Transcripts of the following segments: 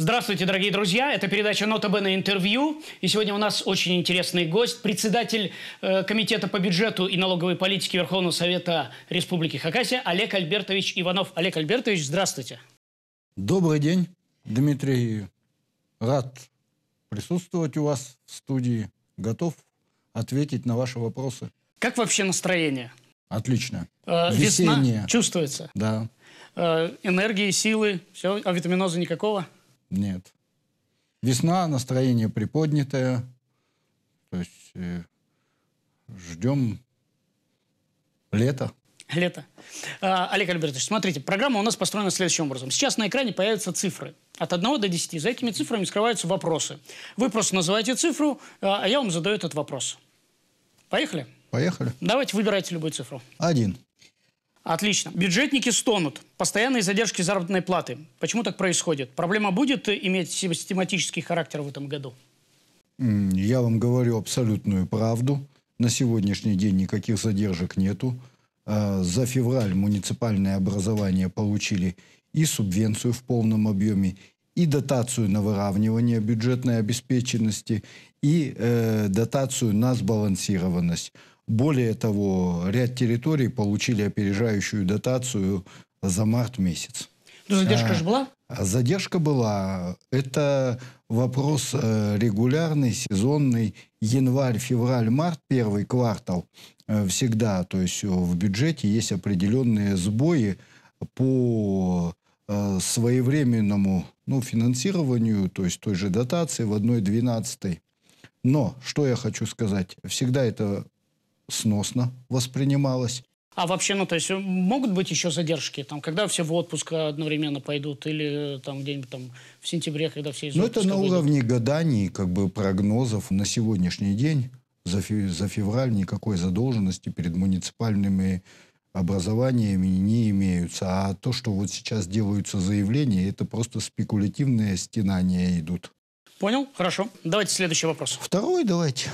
Здравствуйте, дорогие друзья. Это передача «Нота на Интервью». И сегодня у нас очень интересный гость, председатель э, Комитета по бюджету и налоговой политике Верховного Совета Республики Хакасия Олег Альбертович Иванов. Олег Альбертович, здравствуйте. Добрый день, Дмитрий. Рад присутствовать у вас в студии. Готов ответить на ваши вопросы. Как вообще настроение? Отлично. Э, Весеннее. чувствуется? Да. Э, энергии, силы, все, а витаминоза никакого? Нет. Весна, настроение приподнятое. То есть э, ждем лето. Лето. А, Олег Альбертович, смотрите, программа у нас построена следующим образом. Сейчас на экране появятся цифры от 1 до 10. За этими цифрами скрываются вопросы. Вы просто называете цифру, а, а я вам задаю этот вопрос. Поехали? Поехали. Давайте выбирайте любую цифру. Один. Отлично. Бюджетники стонут. Постоянные задержки заработной платы. Почему так происходит? Проблема будет иметь систематический характер в этом году? Я вам говорю абсолютную правду. На сегодняшний день никаких задержек нету. А, за февраль муниципальные образования получили и субвенцию в полном объеме, и дотацию на выравнивание бюджетной обеспеченности, и э, дотацию на сбалансированность. Более того, ряд территорий получили опережающую дотацию за март месяц. Но ну, задержка а, же была? А задержка была. Это вопрос э, регулярный, сезонный. Январь, февраль, март, первый квартал э, всегда. То есть в бюджете есть определенные сбои по э, своевременному ну, финансированию, то есть той же дотации в 1,12. Но, что я хочу сказать, всегда это сносно воспринималось. А вообще, ну, то есть э, могут быть еще задержки, там, когда все в отпуск одновременно пойдут, или э, там где-нибудь там в сентябре, когда все из Ну, это на выйдут? уровне гаданий, как бы прогнозов на сегодняшний день. За, фи за февраль никакой задолженности перед муниципальными образованиями не имеются. А то, что вот сейчас делаются заявления, это просто спекулятивные стенания идут. Понял, хорошо. Давайте следующий вопрос. Второй давайте.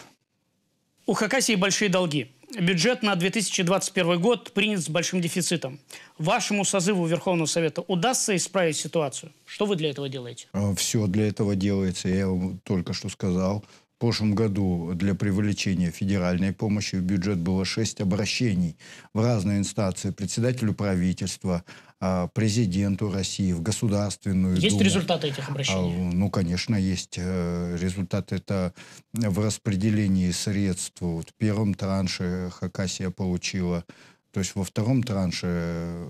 У Хакасии большие долги. Бюджет на 2021 год принят с большим дефицитом. Вашему созыву Верховного Совета удастся исправить ситуацию? Что вы для этого делаете? А, Все для этого делается. Я вам только что сказал. В прошлом году для привлечения федеральной помощи в бюджет было шесть обращений в разные инстанции председателю правительства, а, президенту России, в Государственную Есть Думу. результаты этих обращений? А, ну, конечно, есть э, результаты. Это в распределении средств. Вот в первом транше Хакасия получила, то есть во втором транше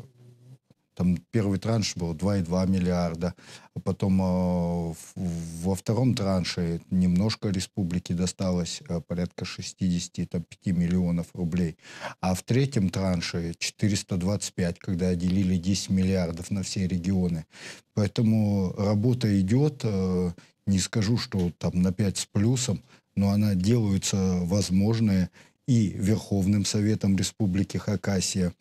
там первый транш был 2,2 миллиарда, а потом э, во втором транше немножко республике досталось э, порядка 65 там, 5 миллионов рублей, а в третьем транше 425, когда делили 10 миллиардов на все регионы. Поэтому работа идет, э, не скажу, что там на 5 с плюсом, но она делается возможная, и Верховным Советом Республики Хакасия.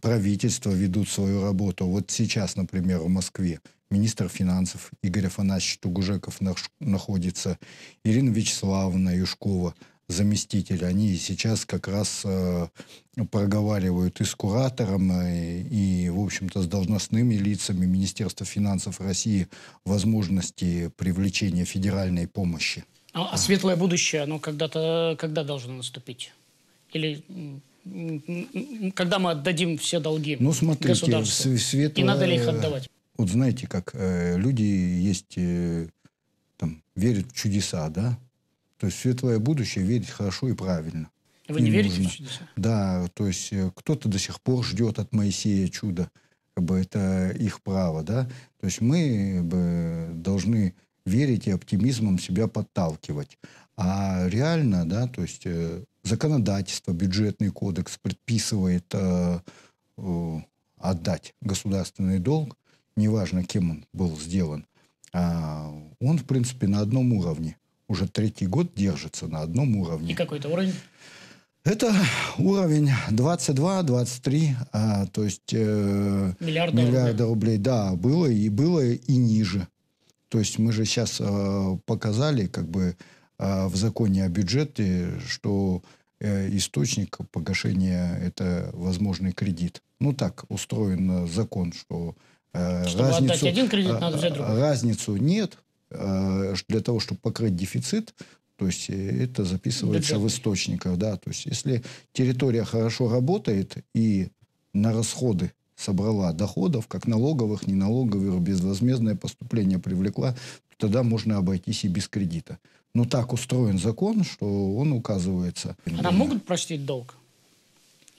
Правительство ведут свою работу. Вот сейчас, например, в Москве министр финансов Игорь Афанасьевич Тугужеков находится, Ирина Вячеславовна Юшкова, заместитель. Они сейчас как раз э, проговаривают и с куратором, и, э, и, в общем-то, с должностными лицами Министерства финансов России возможности привлечения федеральной помощи. А, а светлое будущее, оно когда-то, когда должно наступить? или когда мы отдадим все долги Ну, смотрите, светло... И надо ли их отдавать? Вот знаете, как э, люди есть, э, там, верят в чудеса, да? То есть в светлое будущее верить хорошо и правильно. Вы не, не верите нужно. в чудеса? Да, то есть э, кто-то до сих пор ждет от Моисея чуда. Как бы это их право, да? То есть мы э, бы, должны верить и оптимизмом себя подталкивать. А реально, да, то есть э, законодательство, бюджетный кодекс предписывает э, э, отдать государственный долг, неважно, кем он был сделан, а он, в принципе, на одном уровне. Уже третий год держится на одном уровне. И какой это уровень? Это уровень 22-23, а, то есть э, миллиарда, миллиарда рублей. рублей. Да, было и было и ниже. То есть мы же сейчас э, показали, как бы а, в законе о бюджете, что э, источник погашения – это возможный кредит. Ну, так устроен закон, что э, чтобы разницу, один кредит, надо а, взять другой. Разницу нет. Э, для того, чтобы покрыть дефицит, то есть это записывается Бюджет. в источниках. Да? То есть если территория хорошо работает и на расходы собрала доходов, как налоговых, неналоговых, безвозмездное поступление привлекла, тогда можно обойтись и без кредита. Ну, так устроен закон, что он указывается. Она могут простить долг?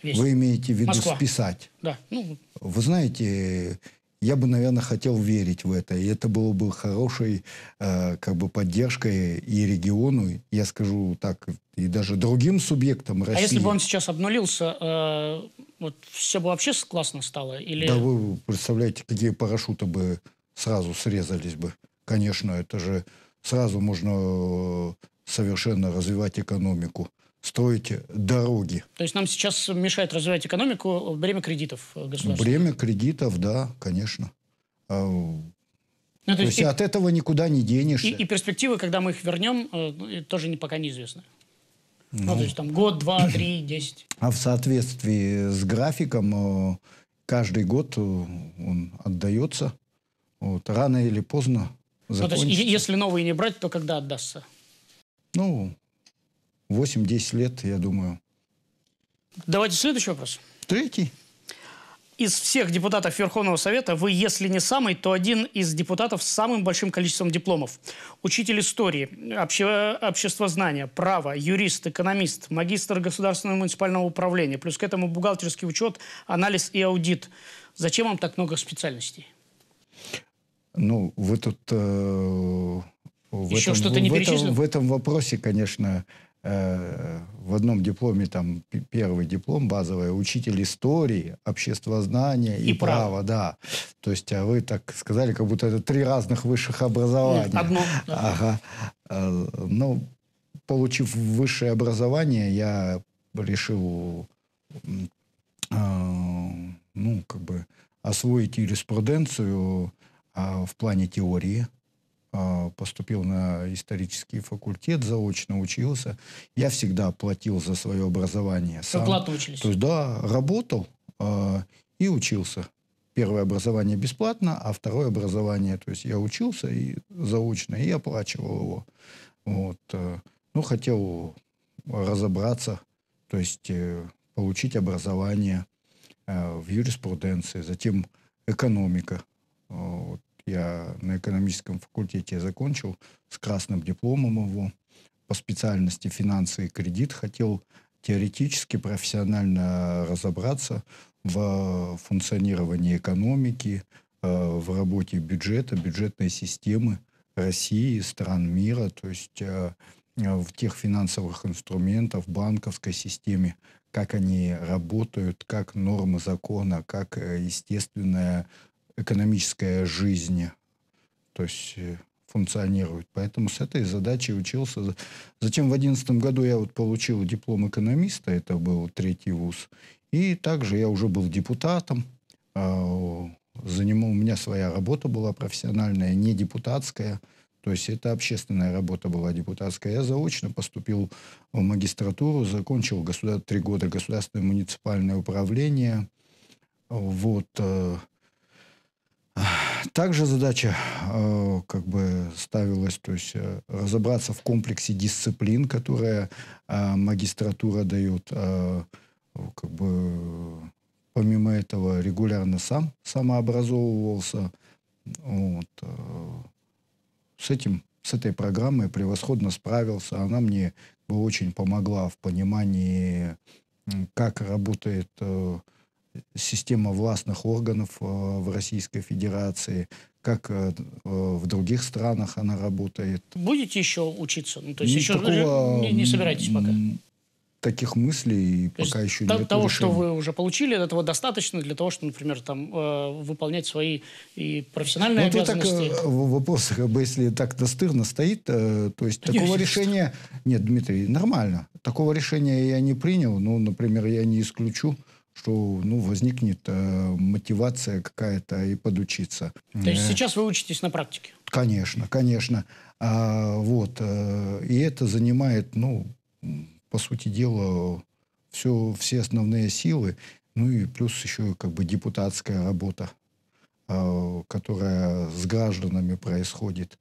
Весь. Вы имеете в виду Москва. списать? Да. Ну. Вы знаете, я бы, наверное, хотел верить в это. И это было бы хорошей э, как бы поддержкой и региону, я скажу так, и даже другим субъектам России. А если бы он сейчас обнулился, э, вот все бы вообще классно стало? Или... Да вы представляете, какие парашюты бы сразу срезались бы. Конечно, это же сразу можно э, совершенно развивать экономику строить дороги. То есть нам сейчас мешает развивать экономику бремя кредитов э, государства? Бремя кредитов, да, конечно. А, ну, то, то есть, и, от этого никуда не денешься. И, и перспективы, когда мы их вернем, э, ну, тоже не, пока неизвестны. Ну, ну, то есть там год, два, три, десять. А в соответствии с графиком каждый год он отдается. Вот, рано или поздно закончится. Ну, то есть, если новые не брать, то когда отдастся? Ну, 8-10 лет, я думаю. Давайте следующий вопрос. Третий. Из всех депутатов Верховного Совета вы, если не самый, то один из депутатов с самым большим количеством дипломов. Учитель истории, обще... обществознания, право, юрист, экономист, магистр государственного и муниципального управления, плюс к этому бухгалтерский учет, анализ и аудит. Зачем вам так много специальностей? Ну, вы тут... Э, в Еще что-то не в этом, в этом вопросе, конечно, э, в одном дипломе, там, первый диплом базовый, учитель истории, обществознания и, и право. да. То есть, а вы так сказали, как будто это три разных высших образования. Одно. Да. Ага. Э, ну, получив высшее образование, я решил э, ну, как бы освоить юриспруденцию а, в плане теории, а, поступил на исторический факультет, заочно учился. Я всегда платил за свое образование. Сам. Платно учились? То есть, да, работал э, и учился. Первое образование бесплатно, а второе образование, то есть я учился и заочно, и оплачивал его. Вот. Э, ну, хотел разобраться, то есть э, получить образование э, в юриспруденции, затем экономика. Вот. Я на экономическом факультете закончил с красным дипломом его. По специальности финансы и кредит хотел теоретически, профессионально разобраться в функционировании экономики, э, в работе бюджета, бюджетной системы России, стран мира, то есть э, э, в тех финансовых инструментах, банковской системе, как они работают, как нормы закона, как естественная экономическая жизнь, то есть э, функционирует. Поэтому с этой задачей учился. Затем в одиннадцатом году я вот получил диплом экономиста, это был третий вуз. И также я уже был депутатом, а, занимал, у меня своя работа была профессиональная, не депутатская, то есть это общественная работа была депутатская. Я заочно поступил в магистратуру, закончил три года государственное муниципальное управление. Вот. Э, также задача э, как бы ставилась, то есть э, разобраться в комплексе дисциплин, которые э, магистратура дает, э, как бы помимо этого регулярно сам самообразовывался. Вот, э, с этим, с этой программой превосходно справился. Она мне бы очень помогла в понимании, как работает э, система властных органов э, в Российской Федерации, как э, э, в других странах она работает. Будете еще учиться? Ну, то есть еще такого, не, не собираетесь пока? Таких мыслей то пока еще нет. Того, решения. что вы уже получили, этого достаточно для того, чтобы, например, там, выполнять свои и профессиональные вот обязанности? Так, вопрос, если так настырно стоит, то есть да такого нет, решения... Нет, Дмитрий, нормально. Такого решения я не принял. Ну, например, я не исключу, что ну, возникнет э, мотивация какая-то и подучиться. То есть э, сейчас вы учитесь на практике? Конечно, конечно. А, вот, э, и это занимает, ну, по сути дела, все, все основные силы. Ну и плюс еще как бы депутатская работа, э, которая с гражданами происходит.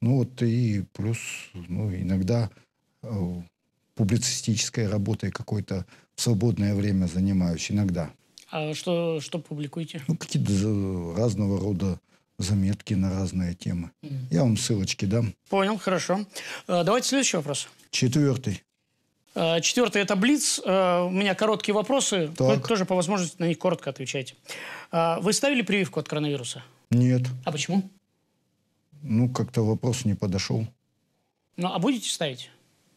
Ну вот и плюс ну, иногда э, публицистической работой какой-то э, в свободное время занимаюсь иногда. А что, что публикуете? Ну, какие-то разного рода заметки на разные темы. Mm. Я вам ссылочки дам. Понял, хорошо. А, давайте следующий вопрос. Четвертый. А, четвертый – это Блиц. А, у меня короткие вопросы. Так. Вы тоже по возможности на них коротко отвечайте. Вы ставили прививку от коронавируса? Нет. А почему? Ну, как-то вопрос не подошел. Ну, а будете ставить?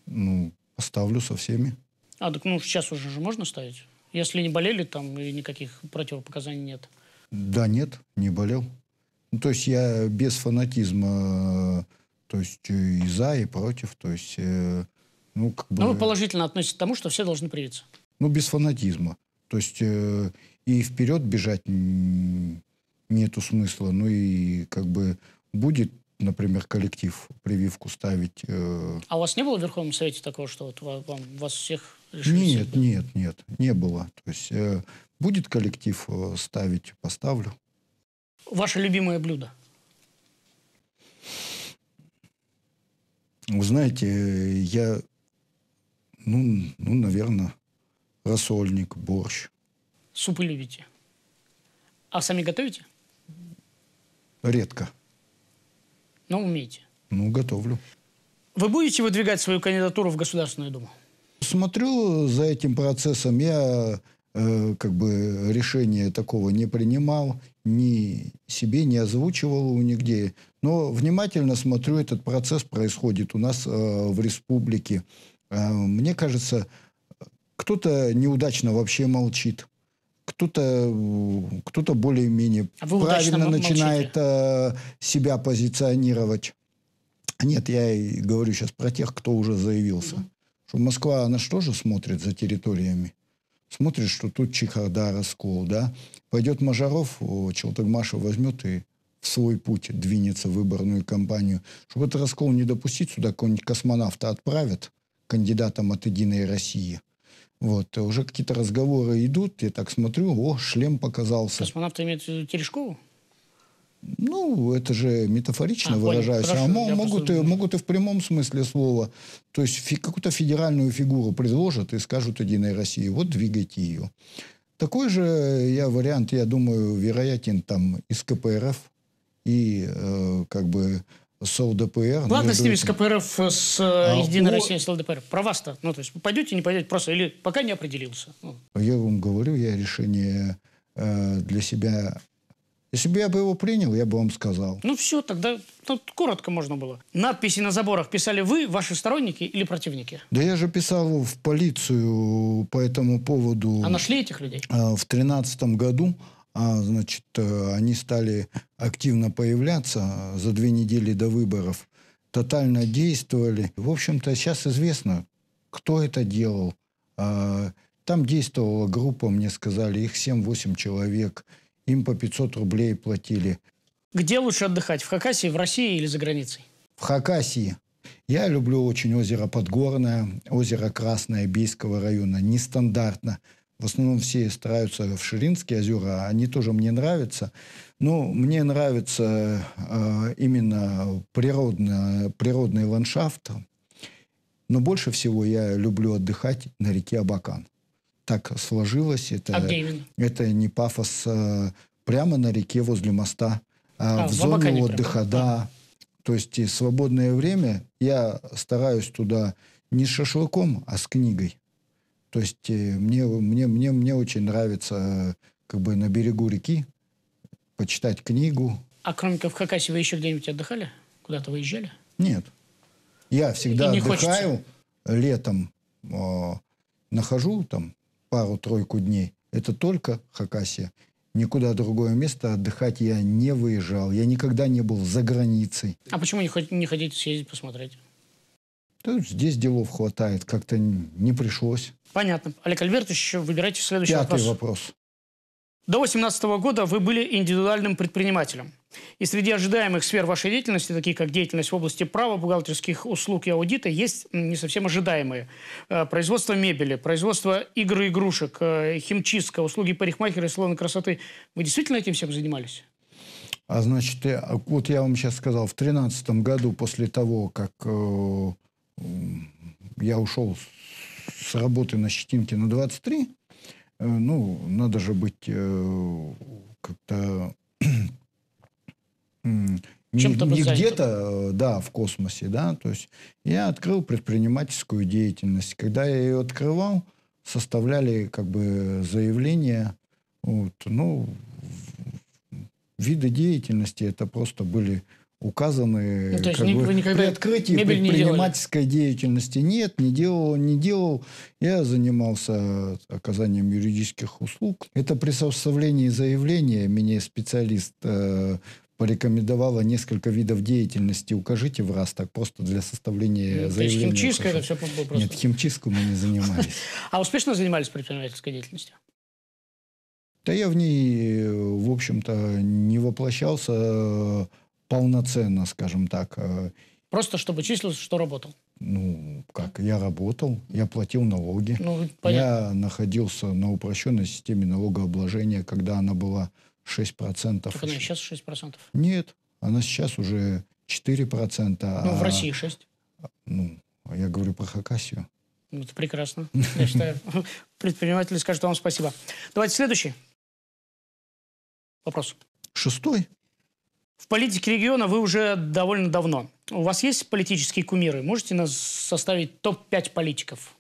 Ну, поставлю со всеми. А, так ну сейчас уже же можно ставить? Если не болели, там и никаких противопоказаний нет. Да нет, не болел. Ну, то есть я без фанатизма, э, то есть э, и за, и против, то есть, э, ну, как бы... Но ну, вы положительно относитесь к тому, что все должны привиться? Ну, без фанатизма. То есть и вперед бежать нету смысла, ну и как бы будет например, коллектив прививку ставить. Э... А у вас не было в Верховном Совете такого, что вот вам, вас всех решили? Нет, всегда? нет, нет, не было. То есть э, будет коллектив э, ставить, поставлю. Ваше любимое блюдо? Вы знаете, я, ну, ну, наверное, рассольник, борщ. Супы любите? А сами готовите? Редко. Но ну, умеете? Ну, готовлю. Вы будете выдвигать свою кандидатуру в Государственную Думу? Смотрю за этим процессом. Я э, как бы решения такого не принимал, ни себе не озвучивал его нигде. Но внимательно смотрю, этот процесс происходит у нас э, в республике. Э, мне кажется, кто-то неудачно вообще молчит кто-то кто-то более-менее а правильно начинает э, себя позиционировать. Нет, я и говорю сейчас про тех, кто уже заявился. Угу. Что Москва, она что же смотрит за территориями? Смотрит, что тут чехарда, раскол, да? Пойдет Мажаров, Челтагмашев возьмет и в свой путь двинется в выборную кампанию. Чтобы этот раскол не допустить, сюда какого-нибудь космонавта отправят кандидатом от «Единой России» Вот, э, уже какие-то разговоры идут, я так смотрю, о, шлем показался. Космонавты имеют в виду Терешкову? Ну, это же метафорично а, выражаясь. Понял, хорошо, а могут, просто... и, могут и в прямом смысле слова. То есть фи, какую-то федеральную фигуру предложат и скажут «Единой России», вот двигайте ее. Такой же э, я вариант, я думаю, вероятен там из КПРФ и э, как бы ну, э, с ЛДПР. Ладно с ними, с КПРФ, с а, Единой о... Россией, с ЛДПР. Про вас-то. Ну, то есть, пойдете, не пойдете, просто или пока не определился. Ну. Я вам говорю, я решение э, для себя... Если бы я бы его принял, я бы вам сказал. Ну все, тогда тут коротко можно было. Надписи на заборах писали вы, ваши сторонники или противники? Да я же писал в полицию по этому поводу. А нашли этих людей? Э, в тринадцатом году а, значит, э, они стали активно появляться за две недели до выборов, тотально действовали. В общем-то, сейчас известно, кто это делал. А, там действовала группа, мне сказали, их 7-8 человек, им по 500 рублей платили. Где лучше отдыхать, в Хакасии, в России или за границей? В Хакасии. Я люблю очень озеро Подгорное, озеро Красное Бийского района. Нестандартно. В основном все стараются в Ширинские озера, а они тоже мне нравятся. Но ну, мне нравится э, именно природно, природный ландшафт. Но больше всего я люблю отдыхать на реке Абакан. Так сложилось. Это, а это не пафос. Э, прямо на реке возле моста. Э, а, в, в зону Абакане отдыха, прямо. да. То есть и свободное время я стараюсь туда не с шашлыком, а с книгой. То есть э, мне, мне, мне, мне очень нравится э, как бы на берегу реки почитать книгу. А кроме как в Кавказа вы еще где-нибудь отдыхали? Куда-то выезжали? Нет. Я всегда И отдыхаю хочется. летом, э, нахожу там пару-тройку дней. Это только Хакасия. Никуда другое место отдыхать я не выезжал. Я никогда не был за границей. А почему не, не хотите съездить посмотреть? Да, здесь делов хватает, как-то не пришлось. Понятно. Олег Альбертович, выбирайте следующий Пятый вопрос. вопрос. До 2018 года вы были индивидуальным предпринимателем. И среди ожидаемых сфер вашей деятельности, такие как деятельность в области права, бухгалтерских услуг и аудита, есть не совсем ожидаемые. Э, производство мебели, производство игр и игрушек, э, химчистка, услуги парикмахера и салона красоты. Вы действительно этим всем занимались? А значит, э, вот я вам сейчас сказал, в 2013 году, после того, как я ушел с работы на Щетинке на 23. Э, ну, надо же быть э, как-то... Чем-то не, не где-то, э, да, в космосе, да, то есть я открыл предпринимательскую деятельность. Когда я ее открывал, составляли как бы заявление, вот, ну, виды деятельности это просто были указаны. Ну, то есть как вы бы, никогда при открытии предпринимательской не деятельности нет, не делал, не делал. Я занимался оказанием юридических услуг. Это при составлении заявления мне специалист э, порекомендовала несколько видов деятельности. Укажите в раз так просто для составления ну, заявления. То есть химчистка это все просто? Нет, химчистку мы не занимались. А успешно занимались предпринимательской деятельностью? Да я в ней, э, в общем-то, не воплощался полноценно, скажем так. Э, Просто чтобы числился, что работал? Ну, как, я работал, я платил налоги. Ну, Я находился на упрощенной системе налогообложения, когда она была 6%. Так она сейчас 6%? Нет, она сейчас уже 4%. Ну, а, ну, а, в России 6%. Ну, я говорю про Хакасию. Ну, это прекрасно. Я считаю, предприниматели скажут вам спасибо. Давайте следующий вопрос. Шестой. В политике региона вы уже довольно давно. У вас есть политические кумиры? Можете нас составить топ-5 политиков?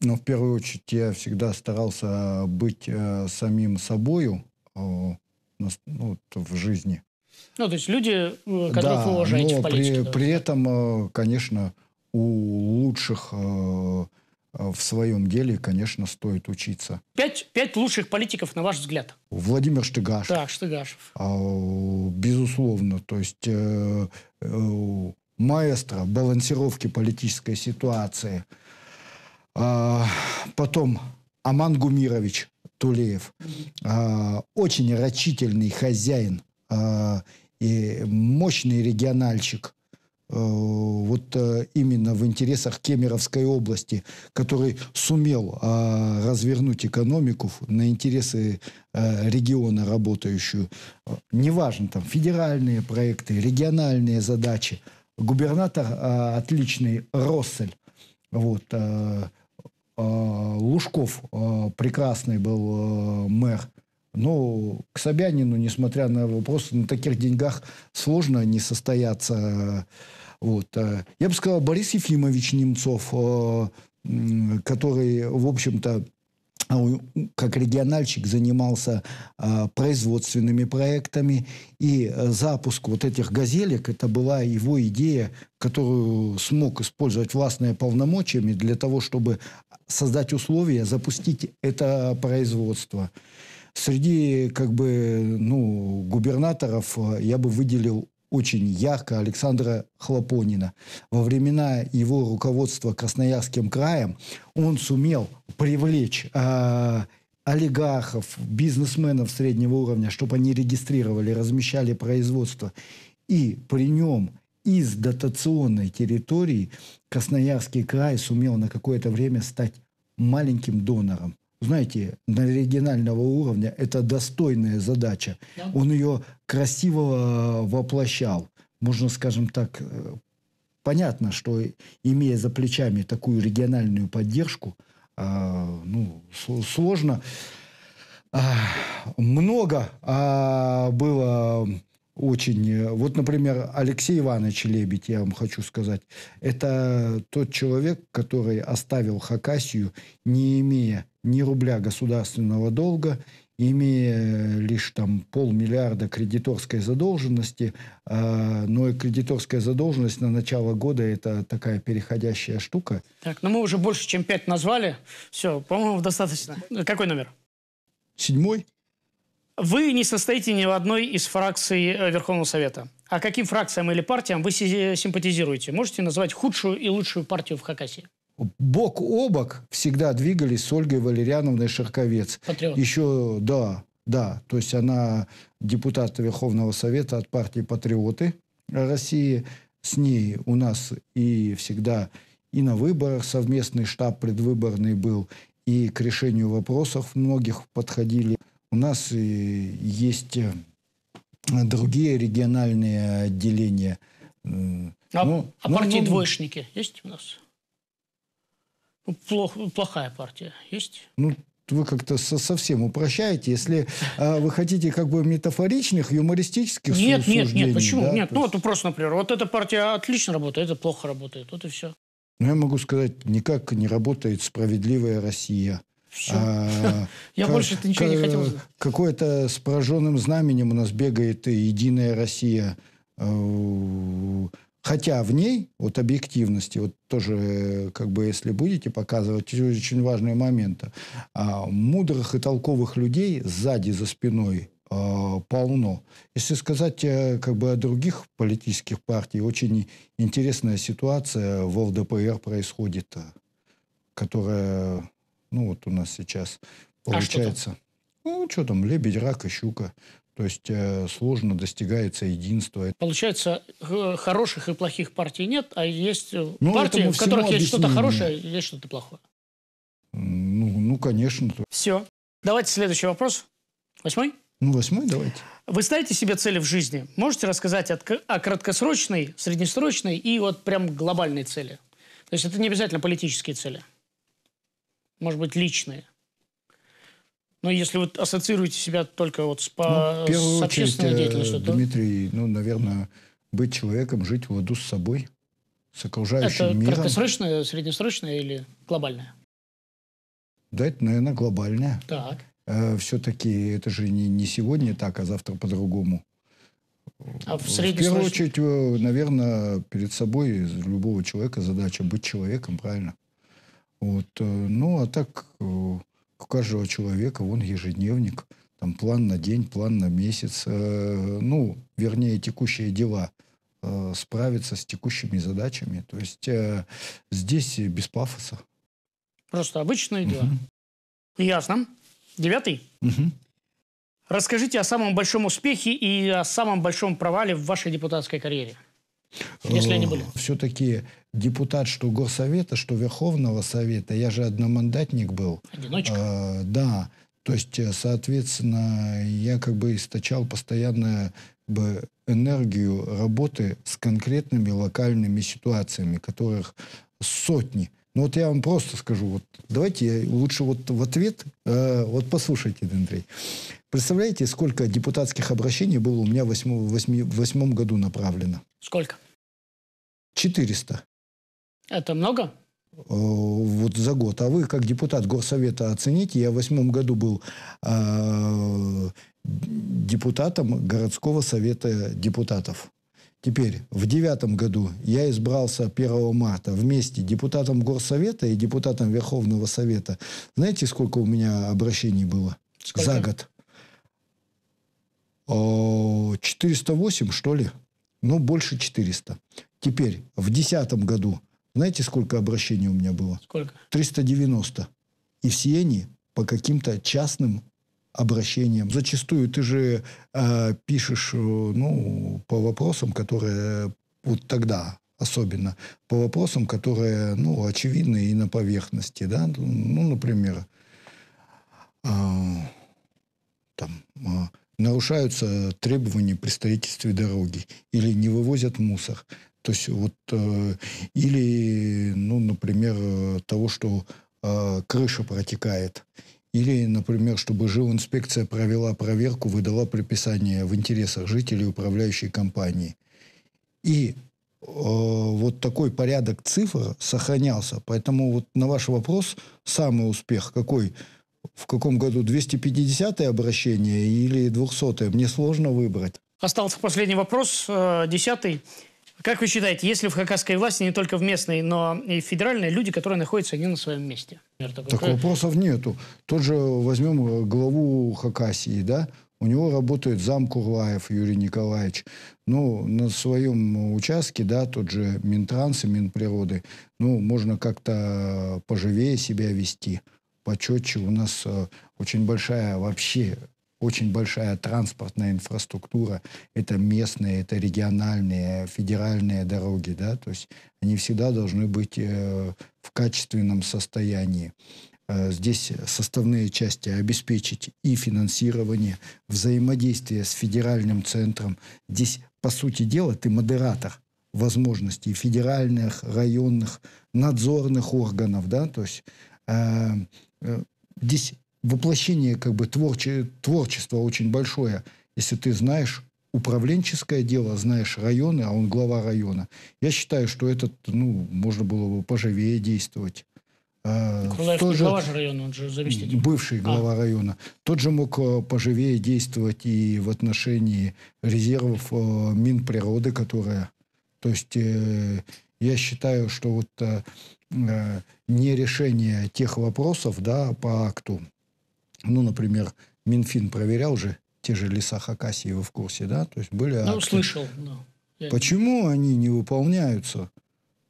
Ну, в первую очередь, я всегда старался быть э, самим собою э, ну, в жизни. Ну, то есть люди, э, которых да, вы уважаете но в политике. При, при этом, э, конечно, у лучших э, Э, в своем деле, конечно, стоит учиться. Пять, пять лучших политиков, на ваш взгляд? Владимир Штыгаш. Так, Штыгашев. А, безусловно, то есть э, э, маэстро балансировки политической ситуации. Э, потом Аман Гумирович Тулеев. Э, очень рачительный хозяин э, и мощный региональщик – Э, вот э, именно в интересах Кемеровской области, который сумел а, развернуть экономику на интересы э, региона работающую. Неважно, там федеральные проекты, региональные задачи. Губернатор а, отличный, Россель. Вот, Лужков прекрасный был мэр ну, к Собянину, несмотря на вопрос, на таких деньгах сложно не состояться. Э, вот. Э. Я бы сказал, Борис Ефимович Немцов, э, который, в общем-то, а, как региональчик занимался а, производственными проектами и а, запуск вот этих газелек это была его идея, которую смог использовать властные полномочиями для того, чтобы создать условия, запустить это производство. Среди как бы, ну, губернаторов э, я бы выделил очень ярко Александра Хлопонина. Во времена его руководства Красноярским краем он сумел привлечь э, олигархов, бизнесменов среднего уровня, чтобы они регистрировали, размещали производство. И при нем из дотационной территории Красноярский край сумел на какое-то время стать маленьким донором знаете, на регионального уровня. Это достойная задача. Он ее красиво э, воплощал. Можно, скажем так, э, понятно, что имея за плечами такую региональную поддержку, э, ну, сложно. А, много а, было очень... Вот, например, Алексей Иванович Лебедь, я вам хочу сказать, это тот человек, который оставил Хакасию, не имея ни рубля государственного долга, имея лишь там полмиллиарда кредиторской задолженности, а, но и кредиторская задолженность на начало года это такая переходящая штука. Так, ну мы уже больше, чем пять назвали. Все, по-моему, достаточно. Какой номер? Седьмой. Вы не состоите ни в одной из фракций э, Верховного Совета. А каким фракциям или партиям вы э, симпатизируете? Можете назвать худшую и лучшую партию в Хакасии? бок о бок всегда двигались с Ольгой Валерьяновной Шерковец. Патриот. Еще, да, да. То есть она депутат Верховного Совета от партии «Патриоты» России. С ней у нас и всегда и на выборах совместный штаб предвыборный был, и к решению вопросов многих подходили. У нас есть э, другие региональные отделения. А, ну, а ну, партии ну, ну, двоечники есть у нас? Ну, плох, плохая партия есть? Ну, вы как-то со совсем упрощаете, если э, вы хотите как бы метафоричных, юмористических Нет, нет, нет, почему? Да? Нет, ну вот просто, например, вот эта партия отлично работает, это плохо работает, вот и все. Ну, я могу сказать, никак не работает справедливая Россия. Все. А, я как, больше ничего не хотел. Какое-то с пораженным знаменем у нас бегает Единая Россия. А, Хотя в ней, вот объективности, вот тоже, э, как бы, если будете показывать, очень важные моменты. А, мудрых и толковых людей сзади, за спиной а, полно. Если сказать э, как бы о других политических партиях, очень интересная ситуация в ЛДПР происходит, которая, ну вот у нас сейчас получается. А что ну, что там, лебедь, рак и щука. То есть э, сложно достигается единство. Получается, хороших и плохих партий нет, а есть э, ну, партии, в которых есть что-то хорошее, есть что-то плохое. Ну, ну, конечно. Все. Давайте следующий вопрос. Восьмой? Ну, восьмой давайте. Вы ставите себе цели в жизни? Можете рассказать о краткосрочной, среднесрочной и вот прям глобальной цели? То есть это не обязательно политические цели. Может быть, личные. Ну, если вы ассоциируете себя только вот с, по, ну, с общественной очередь, э, деятельностью, то... Дмитрий, ну, наверное, быть человеком, жить в ладу с собой, с окружающим это миром. Это краткосрочное, среднесрочное или глобальное? Да, это, наверное, глобальное. Так. Э, все-таки это же не, не сегодня так, а завтра по-другому. А в, в первую очередь, э, наверное, перед собой любого человека задача быть человеком, правильно? Вот. Э, ну, а так у каждого человека вон ежедневник, там план на день, план на месяц, э, ну, вернее, текущие дела э, справиться с текущими задачами. То есть э, здесь без пафоса. Просто обычные дела. Угу. Ясно. Девятый. Угу. Расскажите о самом большом успехе и о самом большом провале в вашей депутатской карьере. Если они были. Все-таки депутат, что Горсовета, что Верховного Совета, я же одномандатник был. Одиночка. Э, да. То есть, э, соответственно, я как бы источал постоянно бы, энергию работы с конкретными локальными ситуациями, которых сотни. Ну вот я вам просто скажу, вот давайте я лучше вот в ответ, э, вот послушайте, Дмитрий. Представляете, сколько депутатских обращений было у меня в восьмом году направлено? Сколько? 400. Это много? Э, вот за год. А вы, как депутат Горсовета, оцените. Я в восьмом году был э, депутатом городского совета депутатов. Теперь, в девятом году я избрался 1 марта вместе депутатом Горсовета и депутатом Верховного Совета. Знаете, сколько у меня обращений было? Сколько? За год. 408, э, что ли? Ну, больше 400. Теперь, в 2010 году, знаете, сколько обращений у меня было? Сколько? 390. И все они по каким-то частным обращениям. Зачастую ты же э, пишешь, э, ну, по вопросам, которые вот тогда особенно, по вопросам, которые, ну, очевидны и на поверхности, да, ну, например, э, там... Э, нарушаются требования при строительстве дороги или не вывозят мусор. То есть вот э, или, ну, например, того, что э, крыша протекает. Или, например, чтобы жилинспекция провела проверку, выдала предписание в интересах жителей управляющей компании. И э, вот такой порядок цифр сохранялся. Поэтому вот на ваш вопрос самый успех какой – в каком году 250-е обращение или 200-е. Мне сложно выбрать. Остался последний вопрос, э, десятый. Как вы считаете, есть ли в хакасской власти не только в местной, но и в федеральной люди, которые находятся не на своем месте? Например, так такой... вопросов нету. Тот же возьмем э, главу Хакасии, да? У него работает зам Курлаев Юрий Николаевич. Ну, на своем участке, да, тот же Минтранс и Минприроды. Ну, можно как-то э, поживее себя вести почетче. У нас э, очень большая вообще очень большая транспортная инфраструктура, это местные, это региональные, федеральные дороги, да, то есть они всегда должны быть э, в качественном состоянии. Э, здесь составные части обеспечить и финансирование, взаимодействие с федеральным центром. Здесь, по сути дела, ты модератор возможностей федеральных, районных, надзорных органов, да, то есть э, Э, здесь воплощение как бы творче, творчества очень большое. Если ты знаешь управленческое дело, знаешь районы, а он глава района. Я считаю, что этот, ну, можно было бы поживее действовать. Кулаев э, тоже глава же района, он же заместитель. Бывший а. глава а. района. Тот же мог э, поживее действовать и в отношении резервов Минприроды, которая... То есть я считаю, что вот э, э, не решение тех вопросов да, по акту, ну, например, Минфин проверял же те же леса Хакасии, вы в курсе, да? То есть были Ну, слышал, но... Почему они не выполняются?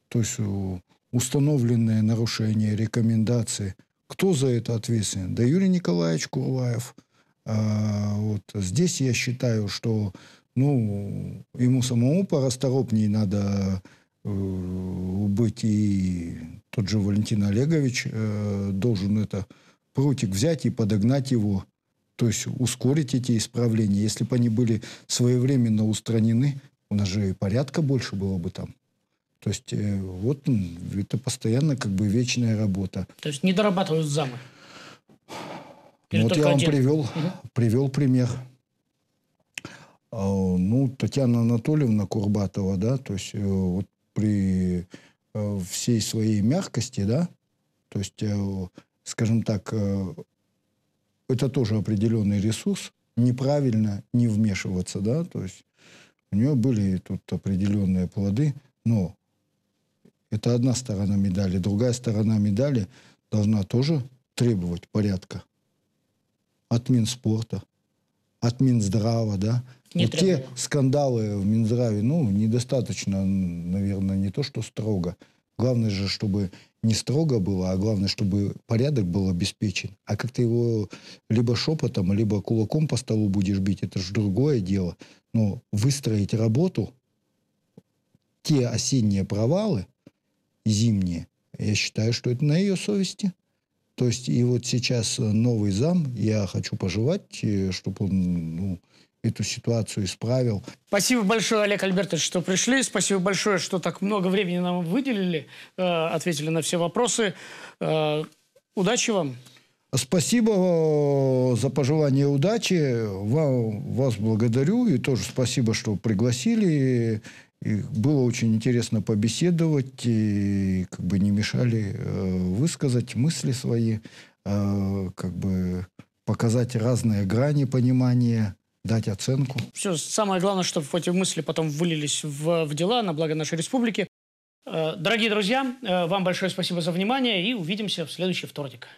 То есть э, установленные нарушения, рекомендации. Кто за это ответственен? Да Юрий Николаевич Курлаев. А, вот здесь я считаю, что ну, ему самому порасторопнее надо Э, быть, и тот же Валентин Олегович э, должен это прутик взять и подогнать его, то есть ускорить эти исправления. Если бы они были своевременно устранены, у нас же и порядка больше было бы там. То есть э, вот это постоянно как бы вечная работа. То есть не дорабатывают замы? Или ну, вот я вам один? привел, угу. привел пример. А, ну, Татьяна Анатольевна Курбатова, да, то есть вот при э, всей своей мягкости, да, то есть, э, скажем так, э, это тоже определенный ресурс, неправильно не вмешиваться, да, то есть у нее были тут определенные плоды, но это одна сторона медали. Другая сторона медали должна тоже требовать порядка от Минспорта, от Минздрава, да, не вот те скандалы в Минздраве, ну, недостаточно, наверное, не то, что строго. Главное же, чтобы не строго было, а главное, чтобы порядок был обеспечен. А как ты его либо шепотом, либо кулаком по столу будешь бить, это же другое дело. Но выстроить работу, те осенние провалы, зимние, я считаю, что это на ее совести. То есть и вот сейчас новый зам, я хочу пожелать, э, чтобы он ну, эту ситуацию исправил. Спасибо большое, Олег Альбертович, что пришли. Спасибо большое, что так много времени нам выделили, э, ответили на все вопросы. Э, удачи вам. Спасибо э, за пожелание удачи. Вам, вас благодарю. И тоже спасибо, что пригласили. И было очень интересно побеседовать. И как бы не мешали высказать мысли свои. Как бы показать разные грани понимания дать оценку. Все, самое главное, чтобы эти мысли потом вылились в, в дела на благо нашей республики. Э, дорогие друзья, э, вам большое спасибо за внимание и увидимся в следующий вторник.